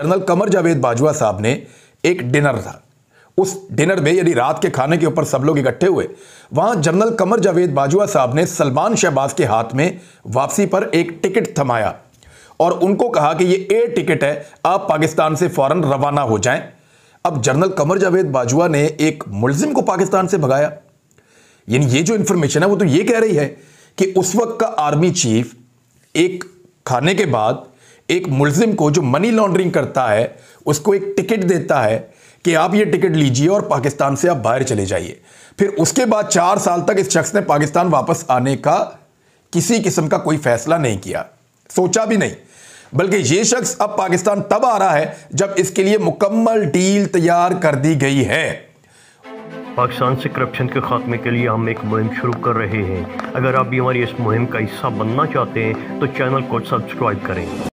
general कमर जावेद बाजवा साहब ने एक डिनर था उस डिनर में यानी रात के खाने के ऊपर सब लोग इकट्ठे हुए वहां जनरल कमर जावेद बाजवा साहब ने सलमान शहबाज के हाथ में वापसी पर एक टिकट थमाया और उनको कहा कि ये ए टिकट है आप पाकिस्तान से फौरन रवाना हो जाएं अब जनरल कमर जावेद बाजवा ने एक मुलजिम को पाकिस्तान से भगाया यानी ये जो इंफॉर्मेशन है वो तो ये कह रही है कि उस वक्त का आर्मी चीफ एक खाने के बाद एक मुलजिम को जो मनी लॉन्ड्रिंग करता है उसको एक टिकट देता है कि आप ये टिकट लीजिए और पाकिस्तान से आप बाहर चले जाइए फिर उसके बाद चार साल तक इस शख्स ने पाकिस्तान वापस आने का किसी किस्म का कोई फैसला नहीं किया सोचा भी नहीं बल्कि ये शख्स अब पाकिस्तान तब आ रहा है जब इसके लिए मुकम्मल डील तैयार कर दी गई है पाकिस्तान से करप्शन के खात्मे के लिए हम एक मुहिम शुरू कर रहे हैं अगर आप भी हमारी इस मुहिम का हिस्सा बनना चाहते हैं तो चैनल को सब्सक्राइब करें